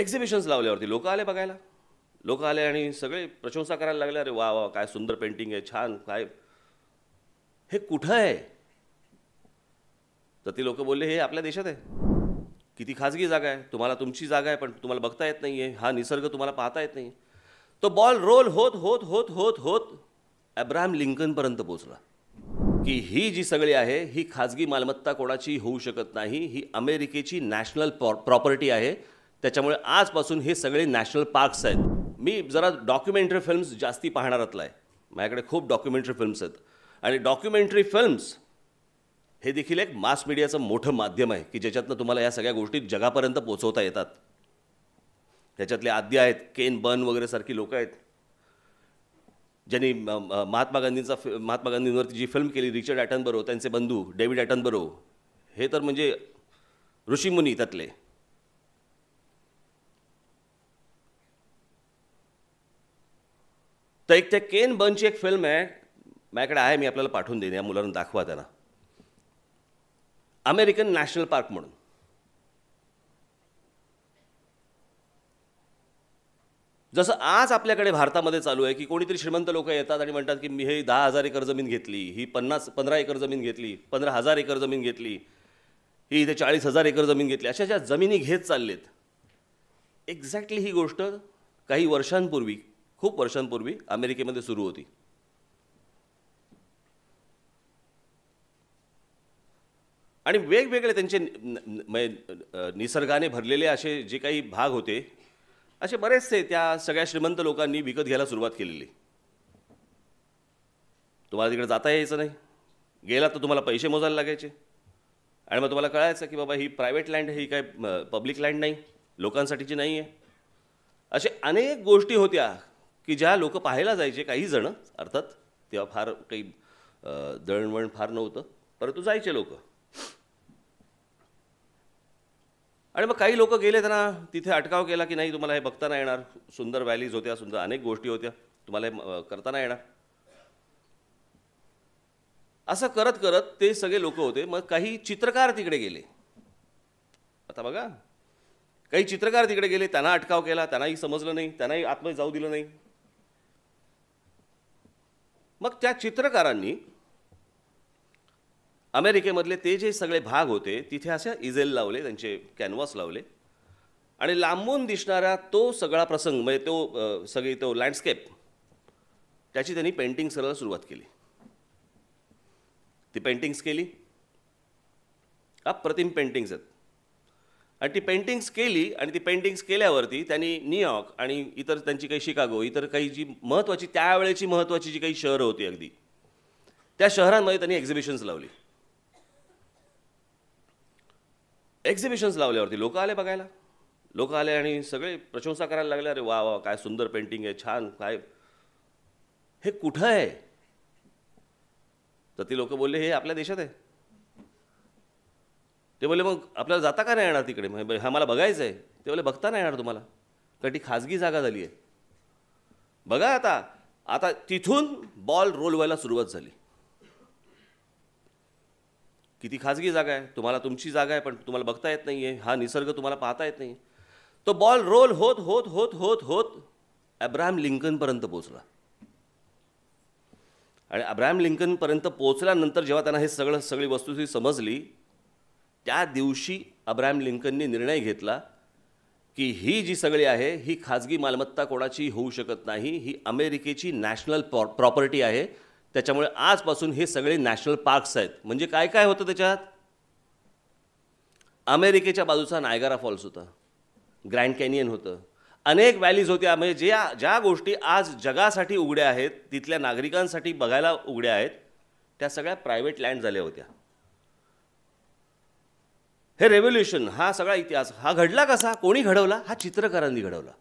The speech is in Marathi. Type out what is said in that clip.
एक्झिबिशन्स लावल्यावरती लोकं आले बघायला लोक आले आणि सगळे प्रशंसा करायला लागले अरे वा वा काय सुंदर पेंटिंग आहे छान काय हे कुठं आहे तर ती लोक बोलले हे आपल्या देशात आहे किती खाजगी जागा आहे तुम्हाला तुमची जागा आहे पण तुम्हाला बघता येत नाही आहे हा निसर्ग तुम्हाला पाहता येत नाही तो बॉल रोल होत होत होत होत होत अब्राहम लिंकनपर्यंत पोचला की ही जी सगळी आहे ही खाजगी मालमत्ता कोणाची होऊ शकत नाही ही अमेरिकेची नॅशनल प्रॉपर्टी आहे त्याच्यामुळे आजपासून हे सगळे नॅशनल पार्क्स आहेत मी जरा डॉक्युमेंटरी फिल्म्स जास्ती पाहणारातला आहे माझ्याकडे खूप डॉक्युमेंटरी फिल्म्स आहेत आणि डॉक्युमेंटरी फिल्म्स हे देखील एक मास मीडियाचं मोठं माध्यम आहे की ज्याच्यातनं तुम्हाला या सगळ्या गोष्टी जगापर्यंत पोचवता येतात त्याच्यातले आद्य आहेत केन बन वगैरे सारखी लोकं आहेत ज्यांनी महात्मा गांधींचा महात्मा गांधींवरती जी फिल्म केली रिचर्ड ॲटनबरो त्यांचे बंधू डेव्हिड ॲटनबरो हे तर म्हणजे ऋषीमुनी त्यातले तर एक त्या केन बर्नची एक फिल्म आहे माझ्याकडे आहे मी आपल्याला पाठवून देईन या मुलांना दाखवा त्यांना अमेरिकन नॅशनल पार्क म्हणून जसं आज आपल्याकडे भारतामध्ये चालू आहे की कोणीतरी श्रीमंत लोक येतात आणि म्हणतात की मी हे दहा हजार एकर जमीन घेतली ही पन्नास पंधरा एकर जमीन घेतली पंधरा हजार एकर जमीन घेतली ही इथे चाळीस हजार एकर जमीन घेतली अशा ज्या जमिनी घेत चाललेत एक्झॅक्टली ही गोष्ट काही वर्षांपूर्वी खूप वर्षांपूर्वी अमेरिकेमध्ये सुरू होती आणि वेगवेगळे त्यांचे निसर्गाने भरलेले असे जे काही भाग होते असे बरेचसे त्या सगळ्या श्रीमंत लोकांनी विकत घ्यायला सुरुवात केलेली तुम्हाला तिकडे जाता यायचं नाही गेला तर तुम्हाला पैसे मोजायला लागायचे आणि मग तुम्हाला कळायचं की बाबा ही प्रायव्हेट लँड ही काय पब्लिक लँड नाही लोकांसाठीची नाही आहे असे अनेक गोष्टी होत्या की ज्या लोक पाहायला जायचे काही जण अर्थात तेव्हा फार काही दळणवळण फार नव्हतं परंतु जायचे लोक आणि मग काही लोक गेले त्यांना तिथे अटकाव केला की नाही तुम्हाला हे बघताना येणार सुंदर व्हॅलीज होत्या सुंदर अनेक गोष्टी होत्या तुम्हाला हे करता येणार असं करत करत ते सगळे लोक होते मग काही चित्रकार तिकडे गेले आता बघा काही चित्रकार तिकडे गेले त्यांना अटकाव केला त्यांनाही समजलं नाही त्यांनाही आतमध्ये जाऊ दिलं नाही मग त्या चित्रकारांनी अमेरिकेमधले ते जे सगळे भाग होते तिथे असे इजेल लावले त्यांचे कॅनव्हास लावले आणि लांबून दिसणारा तो सगळा प्रसंग म्हणजे तो सगळी तो लँडस्केप त्याची त्यांनी पेंटिंग्स करायला सुरुवात केली ती पेंटिंग्स केली अप्रतिम पेंटिंग्स आहेत आणि ती पेंटिंग्स केली आणि ती पेंटिंग्स केल्यावरती त्यांनी न्यूयॉर्क आणि इतर त्यांची काही शिकागो इतर काही जी महत्त्वाची त्यावेळेची महत्त्वाची जी काही शहरं होती अगदी त्या शहरांमध्ये त्यांनी एक्झिबिशन्स लावली एक्झिबिशन्स लावल्यावरती लोक आले बघायला लोक आले आणि सगळे प्रशंसा करायला लागले अरे वा वा काय सुंदर पेंटिंग आहे छान काय हे कुठं आहे तर ती लोक बोलले हे आपल्या देशात आहे ते बोलले मग आपल्याला जाता का नाही येणार तिकडे म्हणजे हा मला बघायचं आहे ते बोलले बघता नाही येणार तुम्हाला कारण ती खाजगी जागा झाली आहे बघा आता आता तिथून बॉल रोल व्हायला सुरुवात झाली किती खाजगी जागा आहे तुम्हाला तुमची जागा आहे पण तुम्हाला बघता येत नाही आहे हा निसर्ग तुम्हाला पाहता येत नाही तो बॉल रोल होत होत होत होत होत अब्राहम लिंकनपर्यंत पोचला आणि अब्राहम लिंकनपर्यंत पोचल्यानंतर जेव्हा त्यांना हे सगळं सगळी वस्तू समजली त्या दिवशी अब्राहम लिंकनने निर्णय घेतला की ही जी सगळी आहे ही खाजगी मालमत्ता कोणाची होऊ शकत नाही ही अमेरिकेची नॅशनल प्रॉ प्रॉपर्टी आहे त्याच्यामुळे आजपासून हे सगळे नॅशनल पार्क्स आहेत म्हणजे काय काय होतं त्याच्यात अमेरिकेच्या बाजूचा नायगारा फॉल्स होता ग्रँड कॅनियन होतं अनेक व्हॅलीज होत्या म्हणजे ज्या ज्या गोष्टी आज जगासाठी उघड्या आहेत तिथल्या नागरिकांसाठी बघायला उघड्या आहेत त्या सगळ्या प्रायव्हेट लँड झाल्या होत्या हे रेव्होल्युशन हा सगळा इतिहास हा घडला कसा कोणी घडवला हा चित्रकारांनी घडवला